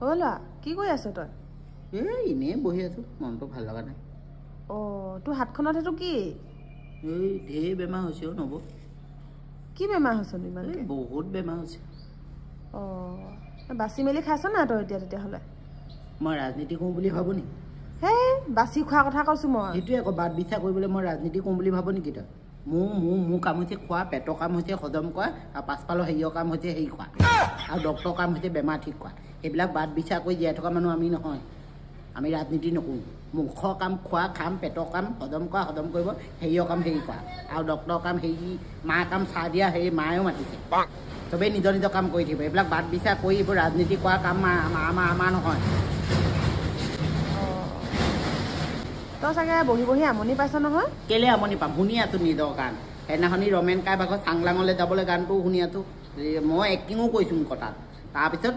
অ' ল'ৰা কি কৰি আছ তই এই এনেই বহি আছোঁ মনটো ভাল লগা নাই অঁ তোৰ হাতখনত সেইটো কি এই ঢেৰ বেমাৰ হৈছে অ' নব কি বেমাৰ হৈছ ইমান বহুত বেমাৰ হৈছে অঁ বাচি মেলি খাইছ নাই তই এতিয়া তেতিয়াহ'লে মই ৰাজনীতি কৰোঁ বুলি ভাবোঁ নি সেই বাচি খোৱাৰ কথা কৈছোঁ মই সেইটোৱে আকৌ বাদ বিচাৰ কৰিবলৈ মই ৰাজনীতি কৰোঁ বুলি ভাবোঁ নেকি তই মোৰ মোৰ মোৰ কাম হৈছে খোৱা পেটৰ কাম হৈছে হজম কৰা আৰু পাছফালৰ হেৰিয়ৰ কাম হৈছে হেৰি খোৱা আৰু ডক্টৰৰ কাম হৈছে বেমাৰ ঠিক কৰা সেইবিলাক বাট বিচাৰ কৰি জীয়াই থকা মানুহ আমি নহয় আমি ৰাজনীতি নকৰোঁ মুখৰ কাম খোৱা খাম পেটৰ কাম হজম কৰা হজম কৰিব হেৰিয়ৰ কাম হেৰি কৰা আৰু ডক্টৰৰ কাম হেৰি মাৰ কাম চাহ দিয়া হেৰি মায়েও মাতিছে চবেই নিজৰ নিজৰ কাম কৰি থাকিব এইবিলাক বাট বিচাৰ কৰি এইবোৰ ৰাজনীতি কৰা কাম আমাৰ আমাৰ নহয় তই চাগে বহি বহি আমনি আমনি পাইছ নহয় পাম নিজৰ গান সেইদিনাখনি ৰমেন চাংলাঙলৈ যাবলৈ মই এক্টিঙো তাৰপিছত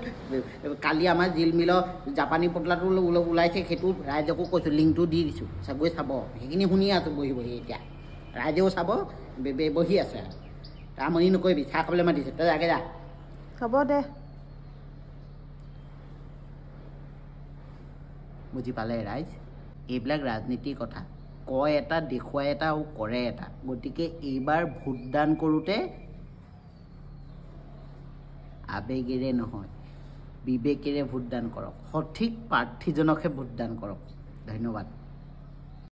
কালি আমাৰ জিলমিল জাপানী পতলাটো ওলাইছে সেইটো ৰাইজকো কৈছোঁ লিংকটো দি দিছোঁ চাগৈ চাব সেইখিনি শুনি আছোঁ বহি বহি এতিয়া ৰাইজেও চাব বহি আছে আমনি নকৰিবি চাহ খাবলৈ মাতিছে তই আগে যা হ'ব দে বুজি পালে ৰাইজ এইবিলাক ৰাজনীতিৰ কথা কয় এটা দেখুৱাই এটা আৰু কৰে এটা গতিকে এইবাৰ ভোটদান কৰোঁতে আৱেগেৰে নহয় বিবেকেৰে ভোটদান কৰক সঠিক প্ৰাৰ্থীজনকহে ভোটদান কৰক ধন্যবাদ